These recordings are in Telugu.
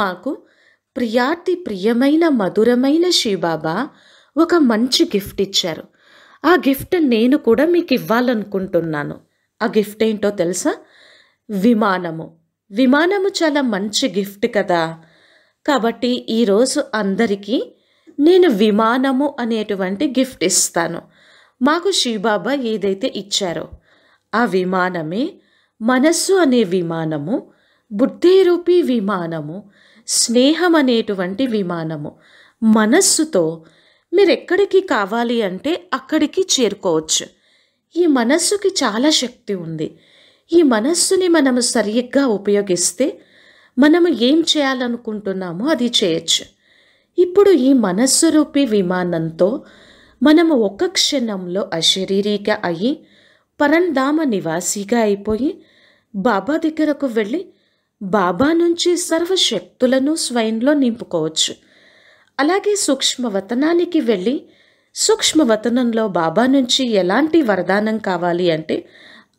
మాకు ప్రియాతి ప్రియమైన మధురమైన శివబాబా ఒక మంచి గిఫ్ట్ ఇచ్చారు ఆ గిఫ్ట్ నేను కూడా మీకు ఇవ్వాలనుకుంటున్నాను ఆ గిఫ్ట్ ఏంటో తెలుసా విమానము విమానము చాలా మంచి గిఫ్ట్ కదా కాబట్టి ఈరోజు అందరికీ నేను విమానము అనేటువంటి గిఫ్ట్ ఇస్తాను మాకు శివబాబా ఏదైతే ఇచ్చారో ఆ విమానమే మనస్సు అనే విమానము బుద్ధిరూపి విమానము స్నేహం అనేటువంటి విమానము మనస్సుతో మీరు ఎక్కడికి కావాలి అంటే అక్కడికి చేరుకోవచ్చు ఈ మనస్సుకి చాలా శక్తి ఉంది ఈ మనస్సుని మనము సరిగ్గా ఉపయోగిస్తే మనము ఏం చేయాలనుకుంటున్నామో అది చేయొచ్చు ఇప్పుడు ఈ మనస్సు రూపి విమానంతో మనము ఒక క్షణంలో అశరీరిగా అయ్యి పరంధామ నివాసిగా అయిపోయి బాబా దగ్గరకు వెళ్ళి బాబా నుంచి సర్వశక్తులను స్వయంలో నింపుకోవచ్చు అలాగే సూక్ష్మవతనానికి వెళ్ళి సూక్ష్మవతనంలో బాబా నుంచి ఎలాంటి వరదానం కావాలి అంటే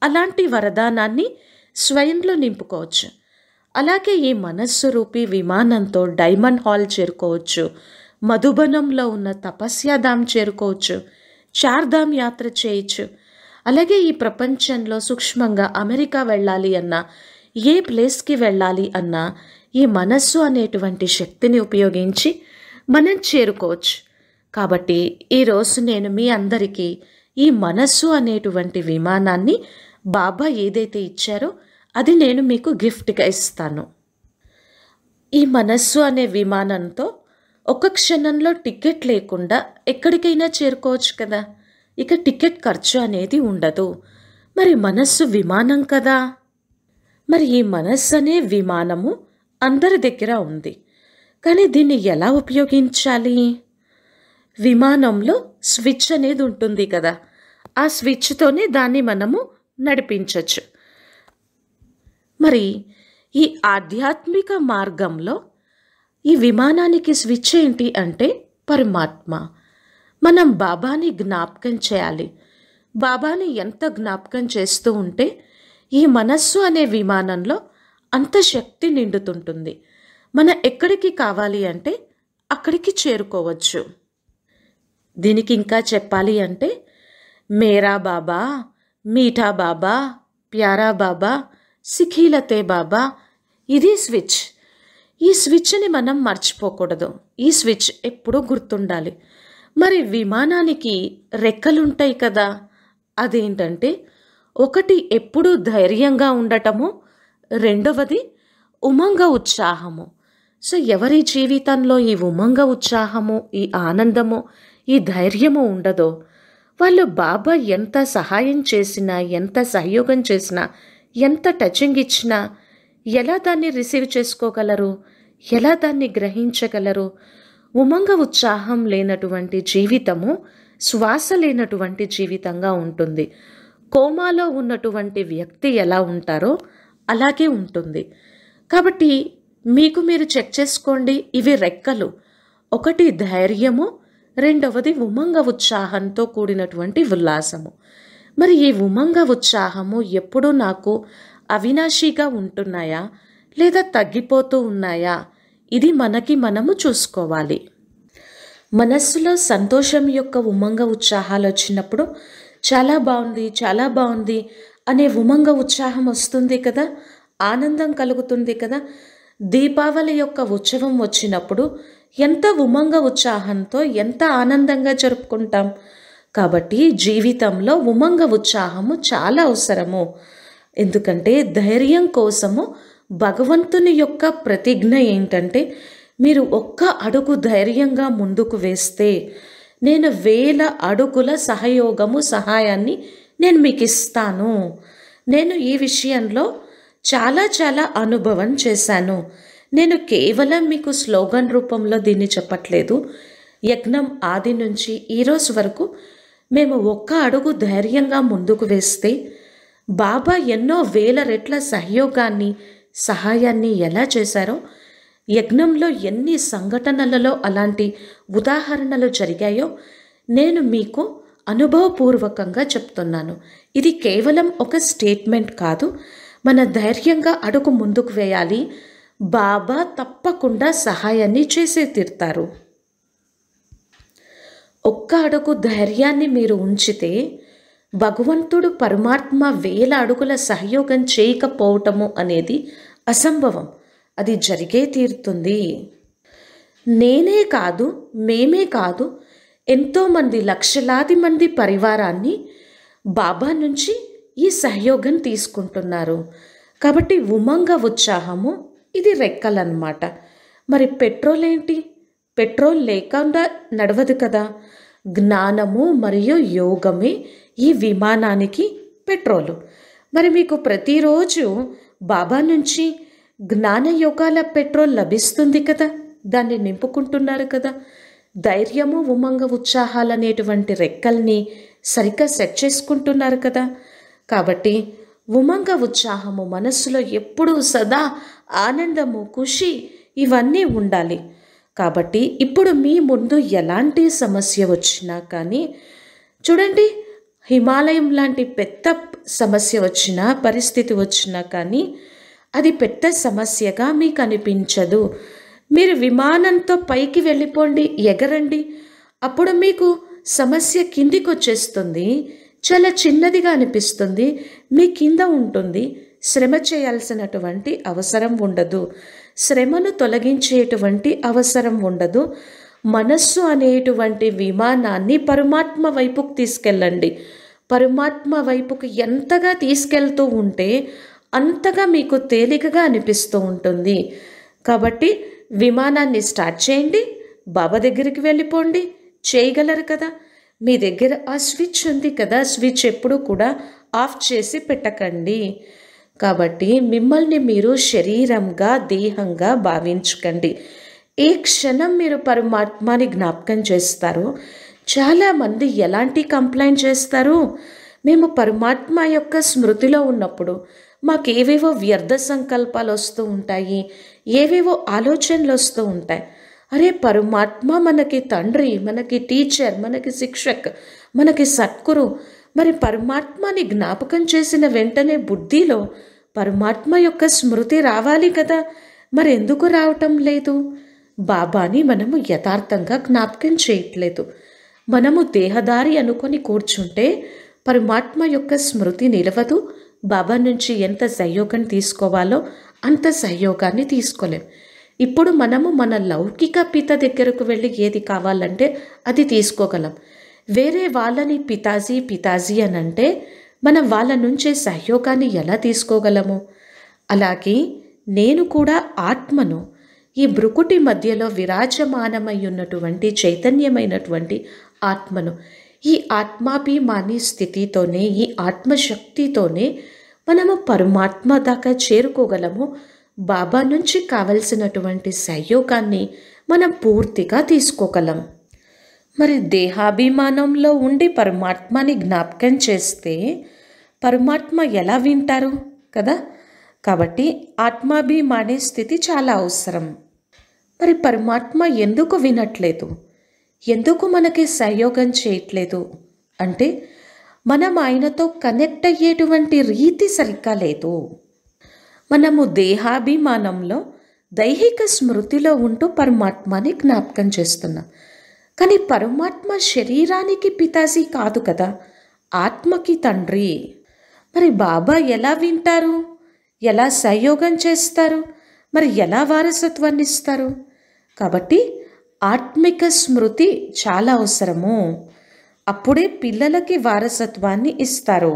అలాంటి వరదానాన్ని స్వయంలో నింపుకోవచ్చు అలాగే ఈ మనస్సు రూపీ విమానంతో డైమండ్ హాల్ చేరుకోవచ్చు మధుబనంలో ఉన్న తపస్యాధాం చేరుకోవచ్చు చార్ధామ్ యాత్ర చేయొచ్చు అలాగే ఈ ప్రపంచంలో సూక్ష్మంగా అమెరికా వెళ్ళాలి అన్న ఏ ప్లేస్కి వెళ్ళాలి అన్న ఈ మనస్సు అనేటువంటి శక్తిని ఉపయోగించి మనం చేరుకోవచ్చు కాబట్టి ఈరోజు నేను మీ అందరికీ ఈ మనస్సు అనేటువంటి విమానాన్ని బాబా ఏదైతే ఇచ్చారో అది నేను మీకు గిఫ్ట్గా ఇస్తాను ఈ మనస్సు అనే విమానంతో ఒక క్షణంలో టికెట్ లేకుండా ఎక్కడికైనా చేరుకోవచ్చు కదా ఇక టికెట్ ఖర్చు అనేది ఉండదు మరి మనస్సు విమానం కదా మరి ఈ మనస్సు అనే విమానము అందరి దగ్గర ఉంది కానీ దీన్ని ఎలా ఉపయోగించాలి విమానంలో స్విచ్ అనేది ఉంటుంది కదా ఆ స్విచ్తోనే దాన్ని మనము నడిపించవచ్చు మరి ఈ ఆధ్యాత్మిక మార్గంలో ఈ విమానానికి స్విచ్ ఏంటి అంటే పరమాత్మ మనం బాబాని జ్ఞాపకం చేయాలి బాబాని ఎంత జ్ఞాపకం చేస్తూ ఉంటే ఈ మనస్సు అనే విమానంలో అంత శక్తి నిండుతుంటుంది మన ఎక్కడికి కావాలి అంటే అక్కడికి చేరుకోవచ్చు దీనికి ఇంకా చెప్పాలి అంటే మేరా బాబా మీఠా బాబా ప్యారా బాబా సిఖీలతే బాబా ఇది స్విచ్ ఈ స్విచ్ని మనం మర్చిపోకూడదు ఈ స్విచ్ ఎప్పుడూ గుర్తుండాలి మరి విమానానికి రెక్కలుంటాయి కదా అదేంటంటే ఒకటి ఎప్పుడూ ధైర్యంగా ఉండటము రెండవది ఉమంగ ఉత్సాహము సో ఎవరి జీవితంలో ఈ ఉమంగ ఉత్సాహము ఈ ఆనందము ఈ ధైర్యము ఉండదో వాళ్ళు బాబా ఎంత సహాయం చేసినా ఎంత సహయోగం చేసినా ఎంత టచింగ్ ఇచ్చినా ఎలా దాన్ని రిసీవ్ చేసుకోగలరు ఎలా దాన్ని గ్రహించగలరు ఉమంగ ఉత్సాహం లేనటువంటి జీవితము శ్వాస లేనటువంటి జీవితంగా ఉంటుంది కోమాలో ఉన్నటువంటి వ్యక్తి ఎలా ఉంటారో అలాగే ఉంటుంది కాబట్టి మీకు మీరు చెక్ చేసుకోండి ఇవి రెక్కలు ఒకటి ధైర్యము రెండవది ఉమంగ ఉత్సాహంతో కూడినటువంటి ఉల్లాసము మరి ఈ ఉమంగ ఉత్సాహము ఎప్పుడూ నాకు అవినాశిగా ఉంటున్నాయా లేదా తగ్గిపోతూ ఉన్నాయా ఇది మనకి మనము చూసుకోవాలి మనస్సులో సంతోషం యొక్క ఉమంగ ఉత్సాహాలు వచ్చినప్పుడు చాలా బాగుంది చాలా బాగుంది అనే ఉమంగ ఉత్సాహం వస్తుంది కదా ఆనందం కలుగుతుంది కదా దీపావళి యొక్క ఉత్సవం వచ్చినప్పుడు ఎంత ఉమంగ ఉత్సాహంతో ఎంత ఆనందంగా జరుపుకుంటాం కాబట్టి జీవితంలో ఉమంగ ఉత్సాహము చాలా అవసరము ఎందుకంటే ధైర్యం కోసము భగవంతుని యొక్క ప్రతిజ్ఞ ఏంటంటే మీరు ఒక్క అడుగు ధైర్యంగా ముందుకు వేస్తే నేను వేల అడుగుల సహయోగము సహాయాన్ని నేను మీకు ఇస్తాను నేను ఈ విషయంలో చాలా చాలా అనుభవం చేశాను నేను కేవలం మీకు స్లోగన్ రూపంలో దీన్ని చెప్పట్లేదు యజ్ఞం ఆది నుంచి ఈరోజు వరకు మేము ఒక్క అడుగు ధైర్యంగా ముందుకు వేస్తే బాబా ఎన్నో వేల రెట్ల సహయోగాన్ని సహాయాన్ని ఎలా చేశారో యజ్ఞంలో ఎన్ని సంఘటనలలో అలాంటి ఉదాహరణలు జరిగాయో నేను మీకు అనుభవపూర్వకంగా చెప్తున్నాను ఇది కేవలం ఒక స్టేట్మెంట్ కాదు మన ధైర్యంగా అడుగు ముందుకు వేయాలి బాబా తప్పకుండా సహాయాన్ని చేసే తీరుతారు ఒక్క అడుగు ధైర్యాన్ని మీరు ఉంచితే భగవంతుడు పరమాత్మ వేల అడుగుల సహయోగం చేయకపోవటము అనేది అసంభవం అది జరిగే తీరుతుంది నేనే కాదు మేమే కాదు ఎంతోమంది లక్షలాది మంది పరివారాన్ని బాబా నుంచి ఈ సహయోగం తీసుకుంటున్నారు కాబట్టి ఉమంగ ఉత్సాహము ఇది రెక్కలన్నమాట మరి పెట్రోల్ ఏంటి పెట్రోల్ లేకుండా నడవదు కదా జ్ఞానము మరియు యోగమే ఈ విమానానికి పెట్రోలు మరి మీకు ప్రతిరోజు బాబా నుంచి యుగాల పెట్రోల్ లభిస్తుంది కదా దాన్ని నింపుకుంటున్నారు కదా ధైర్యము ఉమంగ అనేటువంటి రెక్కల్ని సరిగ్గా సెట్ చేసుకుంటున్నారు కదా కాబట్టి ఉమంగ ఉత్సాహము మనస్సులో ఎప్పుడూ సదా ఆనందము ఖుషి ఇవన్నీ ఉండాలి కాబట్టి ఇప్పుడు మీ ముందు ఎలాంటి సమస్య వచ్చినా కానీ చూడండి హిమాలయం లాంటి పెద్ద సమస్య వచ్చినా పరిస్థితి వచ్చినా కానీ అది పెద్ద సమస్యగా మీకు అనిపించదు మీరు విమానంతో పైకి వెళ్ళిపోండి ఎగరండి అప్పుడు మీకు సమస్య కిందికి వచ్చేస్తుంది చాలా చిన్నదిగా అనిపిస్తుంది మీ కింద ఉంటుంది శ్రమ చేయాల్సినటువంటి అవసరం ఉండదు శ్రమను తొలగించేటువంటి అవసరం ఉండదు మనస్సు అనేటువంటి విమానాన్ని పరమాత్మ వైపుకు తీసుకెళ్ళండి పరమాత్మ వైపుకు ఎంతగా తీసుకెళ్తూ ఉంటే అంతగా మీకు తేలికగా అనిపిస్తూ ఉంటుంది కాబట్టి విమానాన్ని స్టార్ట్ చేయండి బాబా దగ్గరికి వెళ్ళిపోండి చేయగలరు కదా మీ దగ్గర ఆ స్విచ్ ఉంది కదా స్విచ్ ఎప్పుడూ కూడా ఆఫ్ చేసి పెట్టకండి కాబట్టి మిమ్మల్ని మీరు శరీరంగా దేహంగా భావించకండి ఏ క్షణం మీరు పరమాత్మని జ్ఞాపకం చేస్తారో చాలామంది ఎలాంటి కంప్లైంట్ చేస్తారు మేము పరమాత్మ యొక్క స్మృతిలో ఉన్నప్పుడు మాకు ఏవేవో వ్యర్థ సంకల్పాలు వస్తూ ఉంటాయి ఏవేవో ఆలోచనలు వస్తూ ఉంటాయి అరే పరమాత్మ మనకి తండ్రి మనకి టీచర్ మనకి శిక్షక్ మనకి సత్కురు మరి పరమాత్మని జ్ఞాపకం చేసిన వెంటనే బుద్ధిలో పరమాత్మ యొక్క స్మృతి రావాలి కదా మరి ఎందుకు రావటం లేదు బాబాని మనము యథార్థంగా జ్ఞాపకం చేయట్లేదు మనము దేహదారి అనుకొని కూర్చుంటే పరమాత్మ యొక్క స్మృతి నిలవదు బాబా నుంచి ఎంత సహయోగం తీసుకోవాలో అంత సహయోగాన్ని తీసుకోలేం ఇప్పుడు మనము మన లౌకిక పిత దగ్గరకు వెళ్ళి ఏది కావాలంటే అది తీసుకోగలం వేరే వాళ్ళని పితాజీ పితాజీ అని అంటే మనం వాళ్ళ నుంచే సహయోగాన్ని ఎలా తీసుకోగలము అలాగే నేను కూడా ఆత్మను ఈ బ్రుకుటి మధ్యలో విరాజమానమై ఉన్నటువంటి చైతన్యమైనటువంటి ఆత్మను ఈ ఆత్మాభిమాని స్థితితోనే ఈ ఆత్మశక్తితోనే మనము పరమాత్మ దాకా చేరుకోగలము బాబా నుంచి కావలసినటువంటి సహయోగాన్ని మనం పూర్తిగా తీసుకోగలం మరి దేహాభిమానంలో ఉండి పరమాత్మని జ్ఞాపకం చేస్తే పరమాత్మ ఎలా వింటారు కదా కాబట్టి ఆత్మాభిమానే స్థితి చాలా అవసరం మరి పరమాత్మ ఎందుకు వినట్లేదు ఎందుకు మనకి సహయోగం చేయట్లేదు అంటే మనం ఆయనతో కనెక్ట్ అయ్యేటువంటి రీతి సరిగ్గా లేదు మనము దేహాభిమానంలో దైహిక స్మృతిలో ఉంటూ పరమాత్మని జ్ఞాపకం చేస్తున్నాం కానీ పరమాత్మ శరీరానికి పితాసి కాదు కదా ఆత్మకి తండ్రి మరి బాబా ఎలా వింటారు ఎలా సహయోగం చేస్తారు మరి ఎలా వారసత్వాన్ని ఇస్తారు కాబట్టి ఆత్మిక స్మృతి చాలా అవసరము అప్పుడే పిల్లలకి వారసత్వాన్ని ఇస్తారు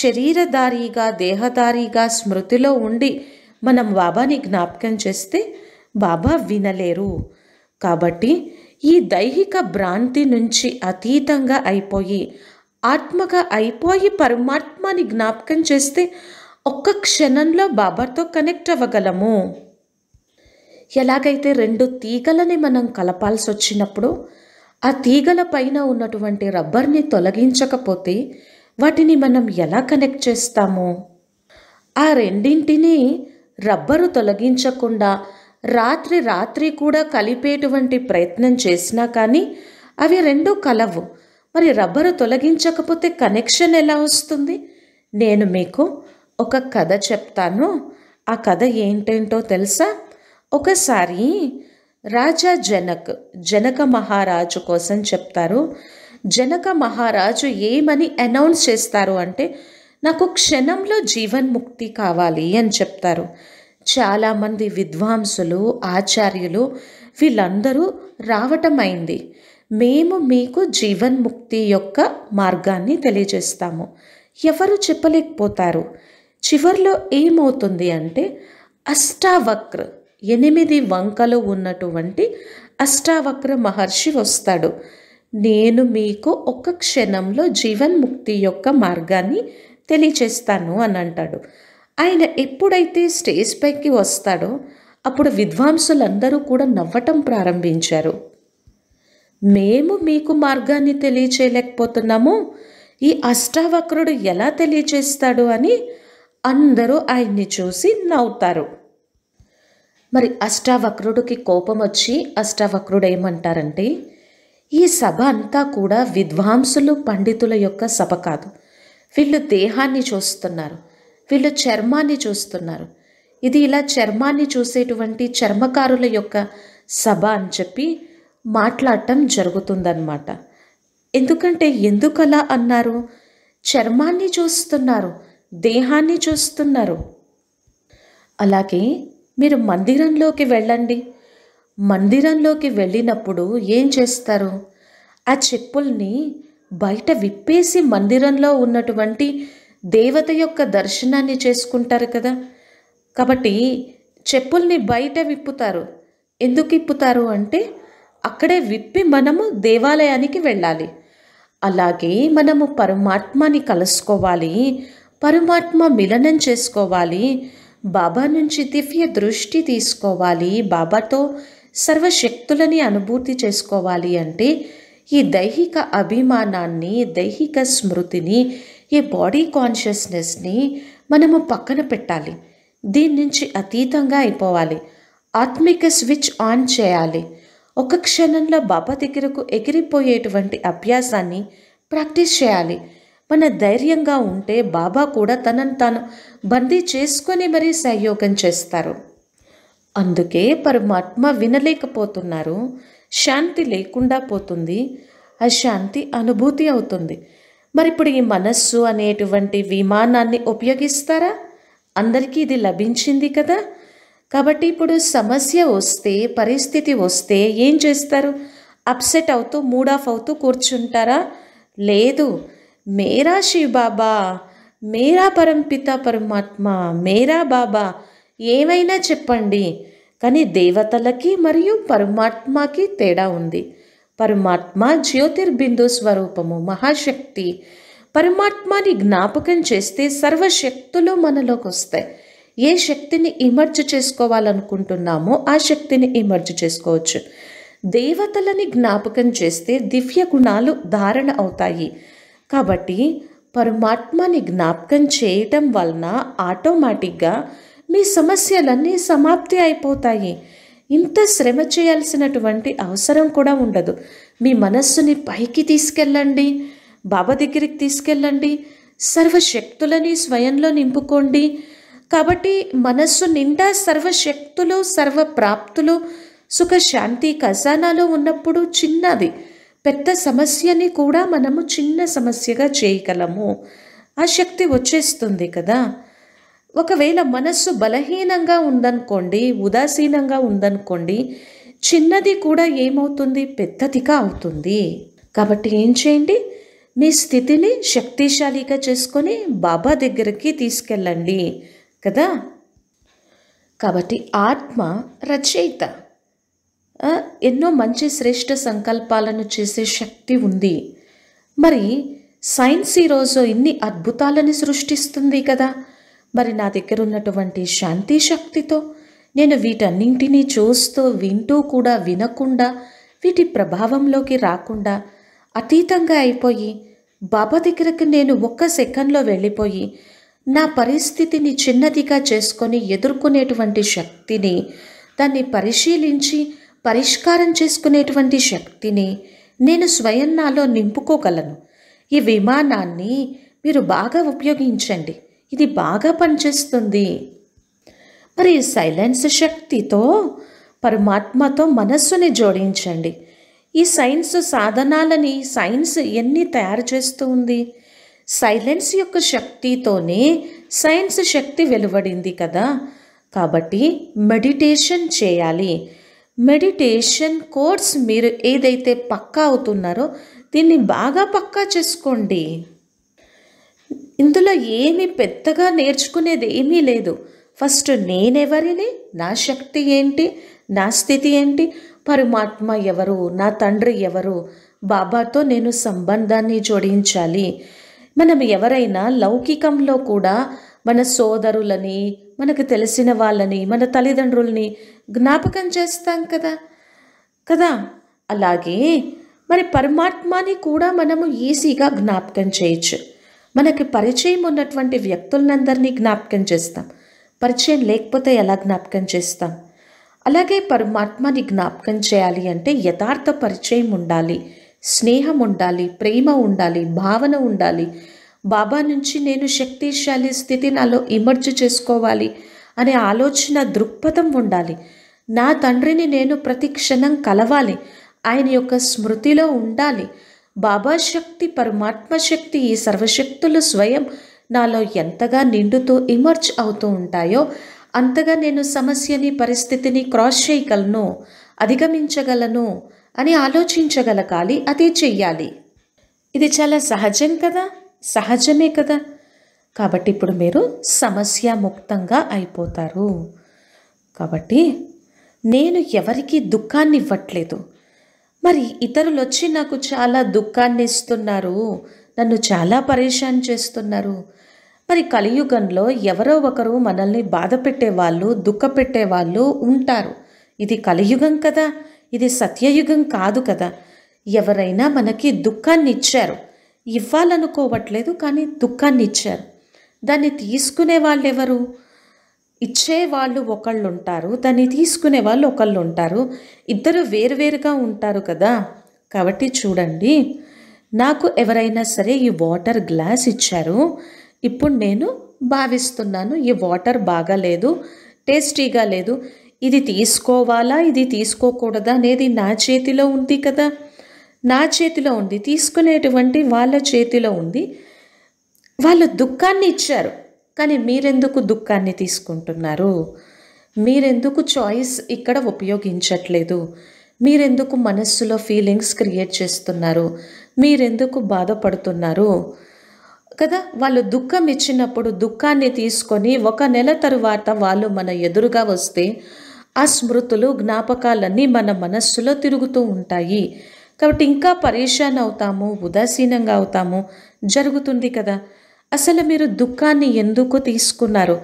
శరీరధారిగా దేహధారీగా స్మృతిలో ఉండి మనం బాబాని జ్ఞాపకం చేస్తే బాబా వినలేరు కాబట్టి ఈ దైహిక భ్రాంతి నుంచి అతీతంగా అయిపోయి ఆత్మగా అయిపోయి పరమాత్మని జ్ఞాపకం చేస్తే ఒక్క క్షణంలో బాబాతో కనెక్ట్ అవ్వగలము ఎలాగైతే రెండు తీగలని మనం కలపాల్సి వచ్చినప్పుడు ఆ తీగల పైన ఉన్నటువంటి రబ్బర్ని తొలగించకపోతే వాటిని మనం ఎలా కనెక్ట్ చేస్తాము ఆ రెండింటిని రబ్బరు తొలగించకుండా రాత్రి రాత్రి కూడా కలిపేటువంటి ప్రయత్నం చేసినా కానీ అవి రెండు కలవు మరి రబ్బరు తొలగించకపోతే కనెక్షన్ ఎలా వస్తుంది నేను మీకు ఒక కథ చెప్తాను ఆ కథ ఏంటేంటో తెలుసా ఒకసారి రాజా జనక్ జనక మహారాజు కోసం చెప్తారు జనక మహారాజు ఏమని అనౌన్స్ చేస్తారు అంటే నాకు క్షణంలో జీవన్ముక్తి కావాలి అని చెప్తారు చాలామంది విద్వాంసులు ఆచార్యులు వీళ్ళందరూ రావటం అయింది మేము మీకు జీవన్ముక్తి యొక్క మార్గాన్ని తెలియజేస్తాము ఎవరు చెప్పలేకపోతారు చివరిలో ఏమవుతుంది అంటే అష్టావక్ర్ ఎనిమిది వంకలు ఉన్నటువంటి అష్టావక్ర మహర్షి వస్తాడు నేను మీకు ఒక క్షణంలో జీవన్ముక్తి యొక్క మార్గాన్ని తెలియచేస్తాను అని అంటాడు ఆయన ఎప్పుడైతే స్టేజ్ పైకి వస్తాడో అప్పుడు విద్వాంసులందరూ కూడా నవ్వటం ప్రారంభించారు మేము మీకు మార్గాన్ని తెలియచేయలేకపోతున్నాము ఈ అష్టావక్రుడు ఎలా తెలియచేస్తాడు అని అందరూ ఆయన్ని చూసి నవ్వుతారు మరి అష్టావక్రుడికి కోపం వచ్చి అష్టావక్రుడు ఏమంటారంటే ఈ సభ అంతా కూడా విద్వాంసులు పండితుల యొక్క సభ కాదు వీళ్ళు దేహాన్ని చూస్తున్నారు వీళ్ళు చర్మాన్ని చూస్తున్నారు ఇది ఇలా చర్మాన్ని చూసేటువంటి చర్మకారుల యొక్క సభ అని చెప్పి మాట్లాడటం జరుగుతుందన్నమాట ఎందుకంటే ఎందుకలా అన్నారు చర్మాన్ని చూస్తున్నారు దేహాన్ని చూస్తున్నారు అలాగే మీరు మందిరంలోకి వెళ్ళండి మందిరంలోకి వెళ్ళినప్పుడు ఏం చేస్తారు ఆ చెప్పుల్ని బయట విప్పేసి మందిరంలో ఉన్నటువంటి దేవత యొక్క దర్శనాన్ని చేసుకుంటారు కదా కాబట్టి చెప్పుల్ని బయట విప్పుతారు ఎందుకు విప్పుతారు అంటే అక్కడే విప్పి మనము దేవాలయానికి వెళ్ళాలి అలాగే మనము పరమాత్మని కలుసుకోవాలి పరమాత్మ మిలనం చేసుకోవాలి బాబా నుంచి దివ్య దృష్టి తీసుకోవాలి బాబాతో సర్వశక్తులని అనుభూతి చేసుకోవాలి అంటే ఈ దైహిక అభిమానాన్ని దైహిక స్మృతిని ఈ బాడీ కాన్షియస్నెస్ని మనము పక్కన పెట్టాలి దీని నుంచి అతీతంగా అయిపోవాలి ఆత్మిక స్విచ్ ఆన్ చేయాలి ఒక క్షణంలో బాబా దగ్గరకు ఎగిరిపోయేటువంటి అభ్యాసాన్ని ప్రాక్టీస్ చేయాలి మన ధైర్యంగా ఉంటే బాబా కూడా తనను తాను బందీ చేసుకొని మరీ సహయోగం చేస్తారు అందుకే పరమాత్మ వినలేకపోతున్నారు శాంతి లేకుండా పోతుంది ఆ శాంతి అనుభూతి అవుతుంది మరి ఇప్పుడు ఈ మనస్సు అనేటువంటి విమానాన్ని ఉపయోగిస్తారా అందరికీ ఇది లభించింది కదా కాబట్టి ఇప్పుడు సమస్య వస్తే పరిస్థితి వస్తే ఏం చేస్తారు అప్సెట్ అవుతూ మూడ్ ఆఫ్ అవుతూ కూర్చుంటారా లేదు మేరా శివ బాబా మేరా పరంపిత పరమాత్మ మేరా బాబా ఏమైనా చెప్పండి కానీ దేవతలకి మరియు పరమాత్మకి తేడా ఉంది పరమాత్మ జ్యోతిర్బిందు స్వరూపము మహాశక్తి పరమాత్మని జ్ఞాపకం చేస్తే సర్వశక్తులు మనలోకి వస్తాయి ఏ శక్తిని ఇమర్జ్ చేసుకోవాలనుకుంటున్నామో ఆ శక్తిని ఇమర్జ్ చేసుకోవచ్చు దేవతలని జ్ఞాపకం చేస్తే దివ్య గుణాలు ధారణ అవుతాయి కాబట్టి పరమాత్మని జ్ఞాపకం చేయటం వలన ఆటోమేటిక్గా మీ సమస్యలన్నీ సమాప్తి అయిపోతాయి ఇంత శ్రమ చేయాల్సినటువంటి అవసరం కూడా ఉండదు మీ మనస్సుని పైకి తీసుకెళ్ళండి బాబా దగ్గరికి తీసుకెళ్ళండి సర్వశక్తులని స్వయంలో నింపుకోండి కాబట్టి మనస్సు నిండా సర్వశక్తులు సర్వప్రాప్తులు సుఖశాంతి ఖజానాలు ఉన్నప్పుడు చిన్నది పెద్ద సమస్యని కూడా మనము చిన్న సమస్యగా చేయగలము ఆ శక్తి వచ్చేస్తుంది కదా ఒకవేళ మనస్సు బలహీనంగా ఉందనుకోండి ఉదాసీనంగా ఉందనుకోండి చిన్నది కూడా ఏమవుతుంది పెద్దదిగా అవుతుంది కాబట్టి ఏం చేయండి మీ స్థితిని శక్తిశాలిగా చేసుకొని బాబా దగ్గరికి తీసుకెళ్ళండి కదా కాబట్టి ఆత్మ రచయిత ఎన్నో మంచి శ్రేష్ట సంకల్పాలను చేసే శక్తి ఉంది మరి సైన్స్ ఈరోజు ఇన్ని అద్భుతాలని సృష్టిస్తుంది కదా మరి నా దగ్గర ఉన్నటువంటి శాంతి శక్తితో నేను వీటన్నింటినీ చూస్తూ వింటూ కూడా వినకుండా వీటి ప్రభావంలోకి రాకుండా అతీతంగా అయిపోయి బాబా దగ్గరకు నేను ఒక్క సెకండ్లో వెళ్ళిపోయి నా పరిస్థితిని చిన్నదిగా చేసుకొని ఎదుర్కొనేటువంటి శక్తిని దాన్ని పరిశీలించి పరిష్కారం చేసుకునేటువంటి శక్తిని నేను స్వయం నాలో నింపుకోగలను ఈ విమానాన్ని మీరు బాగా ఉపయోగించండి ఇది బాగా పనిచేస్తుంది మరి సైలెన్స్ శక్తితో పరమాత్మతో మనస్సుని జోడించండి ఈ సైన్స్ సాధనాలని సైన్స్ ఎన్ని తయారు చేస్తూ ఉంది సైలెన్స్ యొక్క శక్తితోనే సైన్స్ శక్తి వెలువడింది కదా కాబట్టి మెడిటేషన్ చేయాలి మెడిటేషన్ కోర్స్ మీరు ఏదైతే పక్కా అవుతున్నారో దీన్ని బాగా పక్కా చేసుకోండి ఇందులో ఏమి పెద్దగా నేర్చుకునేది ఏమీ లేదు ఫస్ట్ నేనెవరిని నా శక్తి ఏంటి నా స్థితి ఏంటి పరమాత్మ ఎవరు నా తండ్రి ఎవరు బాబాతో నేను సంబంధాన్ని జోడించాలి మనం ఎవరైనా లౌకికంలో కూడా మన సోదరులని మనకు తెలిసిన వాళ్ళని మన తల్లిదండ్రులని జ్ఞాపకం చేస్తాం కదా కదా అలాగే మరి పరమాత్మని కూడా మనము ఈజీగా జ్ఞాపకం చేయొచ్చు మనకి పరిచయం ఉన్నటువంటి వ్యక్తులందరినీ జ్ఞాపకం చేస్తాం పరిచయం లేకపోతే ఎలా జ్ఞాపకం చేస్తాం అలాగే పరమాత్మని జ్ఞాపకం చేయాలి అంటే యథార్థ పరిచయం ఉండాలి స్నేహం ఉండాలి ప్రేమ ఉండాలి భావన ఉండాలి బాబా నుంచి నేను శక్తిశాలి స్థితి నాలో ఇమర్జ్ చేసుకోవాలి అనే ఆలోచన దృక్పథం ఉండాలి నా తండ్రిని నేను ప్రతి క్షణం కలవాలి ఆయన యొక్క స్మృతిలో ఉండాలి బాబా శక్తి పరమాత్మ శక్తి ఈ సర్వశక్తులు స్వయం నాలో ఎంతగా నిండుతూ ఇమర్జ్ అవుతూ ఉంటాయో అంతగా నేను సమస్యని పరిస్థితిని క్రాస్ చేయగలను అధిగమించగలను అని ఆలోచించగలగాలి అదే చెయ్యాలి ఇది చాలా సహజం కదా సహజమే కదా కాబట్టి ఇప్పుడు మీరు సమస్య ముక్తంగా అయిపోతారు కాబట్టి నేను ఎవరికి దుఃఖాన్ని ఇవ్వట్లేదు మరి ఇతరులు వచ్చి నాకు చాలా దుఃఖాన్ని ఇస్తున్నారు నన్ను చాలా పరేషాన్ చేస్తున్నారు మరి కలియుగంలో ఎవరో ఒకరు మనల్ని బాధ పెట్టేవాళ్ళు దుఃఖ పెట్టేవాళ్ళు ఉంటారు ఇది కలియుగం కదా ఇది సత్యయుగం కాదు కదా ఎవరైనా మనకి దుఃఖాన్ని ఇచ్చారు ఇవ్వాలనుకోవట్లేదు కానీ దుఃఖాన్ని ఇచ్చారు దాన్ని తీసుకునే వాళ్ళు ఎవరు ఇచ్చే వాళ్ళు ఒకళ్ళు ఉంటారు దాన్ని తీసుకునే వాళ్ళు ఒకళ్ళు ఉంటారు ఇద్దరు వేరువేరుగా ఉంటారు కదా కాబట్టి చూడండి నాకు ఎవరైనా సరే ఈ వాటర్ గ్లాస్ ఇచ్చారు ఇప్పుడు నేను భావిస్తున్నాను ఈ వాటర్ బాగాలేదు టేస్టీగా లేదు ఇది తీసుకోవాలా ఇది తీసుకోకూడదా అనేది నా చేతిలో ఉంది కదా నా చేతిలో ఉంది తీసుకునేటువంటి వాళ్ళ చేతిలో ఉంది వాళ్ళు దుఃఖాన్ని ఇచ్చారు కానీ మీరెందుకు దుఃఖాన్ని తీసుకుంటున్నారు మీరెందుకు చాయిస్ ఇక్కడ ఉపయోగించట్లేదు మీరెందుకు మనస్సులో ఫీలింగ్స్ క్రియేట్ చేస్తున్నారు మీరెందుకు బాధపడుతున్నారు కదా వాళ్ళు దుఃఖం ఇచ్చినప్పుడు దుఃఖాన్ని తీసుకొని ఒక నెల తరువాత వాళ్ళు మన ఎదురుగా వస్తే ఆ స్మృతులు జ్ఞాపకాలన్నీ మన మనస్సులో తిరుగుతూ ఉంటాయి కాబట్టి ఇంకా పరేషాన్ అవుతాము ఉదాసీనంగా అవుతాము జరుగుతుంది కదా అసలు మీరు దుఃఖాన్ని ఎందుకు తీసుకున్నారు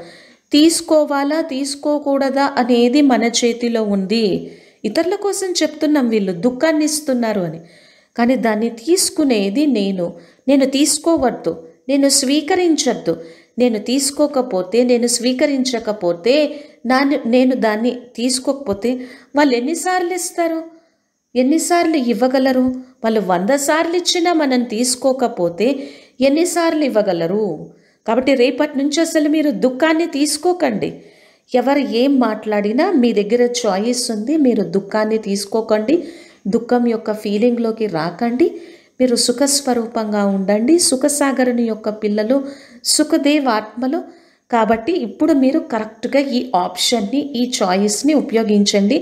తీసుకోవాలా తీసుకోకూడదా అనేది మన చేతిలో ఉంది ఇతరుల కోసం చెప్తున్నాం వీళ్ళు దుఃఖాన్ని ఇస్తున్నారు అని కానీ దాన్ని తీసుకునేది నేను నేను తీసుకోవద్దు నేను స్వీకరించద్దు నేను తీసుకోకపోతే నేను స్వీకరించకపోతే నా నేను దాన్ని తీసుకోకపోతే వాళ్ళు ఎన్నిసార్లు ఇస్తారు ఎన్నిసార్లు ఇవ్వగలరు వాళ్ళు వంద సార్లు ఇచ్చినా మనం తీసుకోకపోతే ఎన్నిసార్లు ఇవ్వగలరు కాబట్టి రేపటి నుంచి అసలు మీరు దుఃఖాన్ని తీసుకోకండి ఎవరు ఏం మాట్లాడినా మీ దగ్గర చాయిస్ ఉంది మీరు దుఃఖాన్ని తీసుకోకండి దుఃఖం యొక్క ఫీలింగ్లోకి రాకండి మీరు సుఖస్వరూపంగా ఉండండి సుఖసాగరుని యొక్క పిల్లలు సుఖదేవ్ ఆత్మలు కాబట్టి ఇప్పుడు మీరు కరెక్ట్గా ఈ ఆప్షన్ని ఈ చాయిస్ని ఉపయోగించండి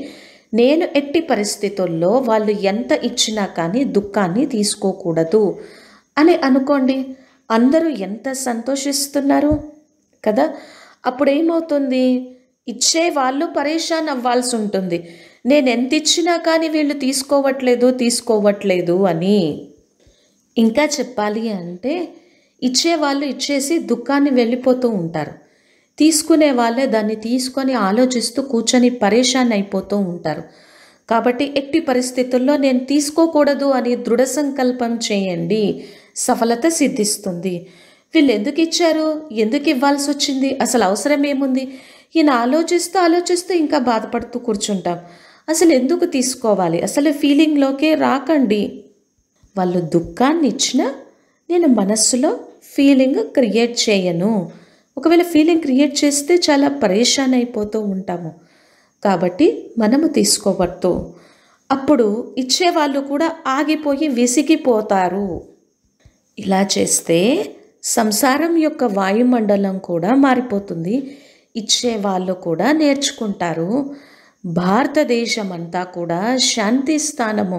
నేను ఎట్టి పరిస్థితుల్లో వాళ్ళు ఎంత ఇచ్చినా కానీ దుఃఖాన్ని తీసుకోకూడదు అని అనుకోండి అందరూ ఎంత సంతోషిస్తున్నారు కదా అప్పుడేమవుతుంది ఇచ్చే వాళ్ళు పరేషాన్ అవ్వాల్సి ఉంటుంది నేను ఎంత ఇచ్చినా కానీ వీళ్ళు తీసుకోవట్లేదు తీసుకోవట్లేదు అని ఇంకా చెప్పాలి అంటే ఇచ్చేవాళ్ళు ఇచ్చేసి దుఃఖాన్ని వెళ్ళిపోతూ ఉంటారు తీసుకునే వాళ్ళే దాన్ని తీసుకొని ఆలోచిస్తూ కూర్చొని పరేషాన్ అయిపోతూ ఉంటారు కాబట్టి ఎట్టి పరిస్థితుల్లో నేను తీసుకోకూడదు అని దృఢ సంకల్పం చేయండి సఫలత సిద్ధిస్తుంది వీళ్ళు ఎందుకు ఇచ్చారు ఎందుకు ఇవ్వాల్సి వచ్చింది అసలు అవసరం ఏముంది ఈయన ఆలోచిస్తూ ఆలోచిస్తూ ఇంకా బాధపడుతూ కూర్చుంటాం అసలు ఎందుకు తీసుకోవాలి అసలు ఫీలింగ్లోకే రాకండి వాళ్ళు దుఃఖాన్ని ఇచ్చినా నేను మనస్సులో ఫీలింగ్ క్రియేట్ చేయను ఒకవేళ ఫీలింగ్ క్రియేట్ చేస్తే చాలా పరేషాన్ అయిపోతూ ఉంటాము కాబట్టి మనము తీసుకోవద్దు అప్పుడు ఇచ్చేవాళ్ళు కూడా ఆగిపోయి విసిగిపోతారు ఇలా చేస్తే సంసారం యొక్క వాయుమండలం కూడా మారిపోతుంది ఇచ్చే వాళ్ళు కూడా నేర్చుకుంటారు భారతదేశం అంతా కూడా శాంతి స్థానము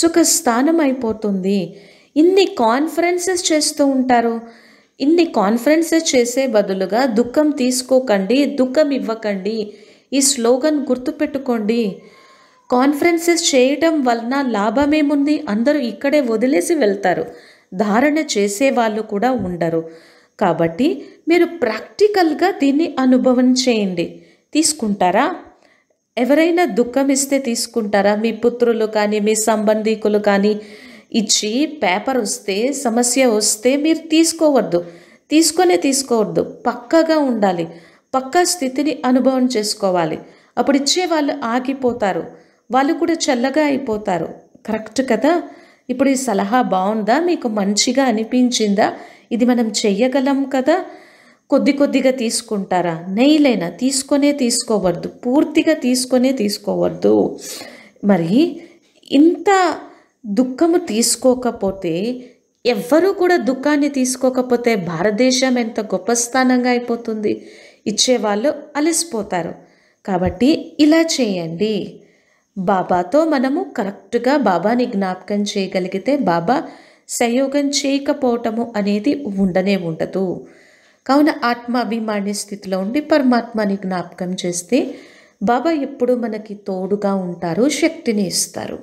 సుఖస్థానం అయిపోతుంది ఇన్ని కాన్ఫరెన్సెస్ చేస్తూ ఉంటారు ఇన్ని కాన్ఫరెన్సెస్ చేసే బదులుగా దుఃఖం తీసుకోకండి దుఃఖం ఇవ్వకండి ఈ స్లోగన్ గుర్తుపెట్టుకోండి కాన్ఫరెన్సెస్ చేయటం వలన లాభమేముంది అందరూ ఇక్కడే వదిలేసి వెళ్తారు ధారణ చేసేవాళ్ళు కూడా ఉండరు కాబట్టి మీరు ప్రాక్టికల్గా దీన్ని అనుభవం చేయండి తీసుకుంటారా ఎవరైనా దుఃఖం ఇస్తే తీసుకుంటారా మీ పుత్రులు కానీ మీ సంబంధికులు కానీ ఇచ్చి పేపర్ వస్తే సమస్య వస్తే మీరు తీసుకోవద్దు తీసుకొనే తీసుకోవద్దు పక్కగా ఉండాలి పక్క స్థితిని అనుభవం చేసుకోవాలి అప్పుడు ఇచ్చే వాళ్ళు ఆగిపోతారు వాళ్ళు కూడా చల్లగా అయిపోతారు కరెక్ట్ కదా ఇప్పుడు ఈ సలహా బాగుందా మీకు మంచిగా అనిపించిందా ఇది మనం చెయ్యగలం కదా కొద్ది కొద్దిగా తీసుకుంటారా నెయ్యిలైనా తీసుకొనే తీసుకోవద్దు పూర్తిగా తీసుకొనే తీసుకోవద్దు మరి ఇంత దుఃఖము తీసుకోకపోతే ఎవ్వరూ కూడా దుఃఖాన్ని తీసుకోకపోతే భారతదేశం ఎంత గొప్ప స్థానంగా అయిపోతుంది ఇచ్చేవాళ్ళు అలసిపోతారు కాబట్టి ఇలా చేయండి బాబాతో మనము కరెక్ట్గా బాబాని జ్ఞాపకం చేయగలిగితే బాబా సంయోగం చేయకపోవటము అనేది ఉండనే ఉండదు కావున ఆత్మాభిమాని స్థితిలో ఉండి పరమాత్మని జ్ఞాపకం చేస్తే బాబా ఎప్పుడు మనకి తోడుగా ఉంటారు శక్తిని ఇస్తారు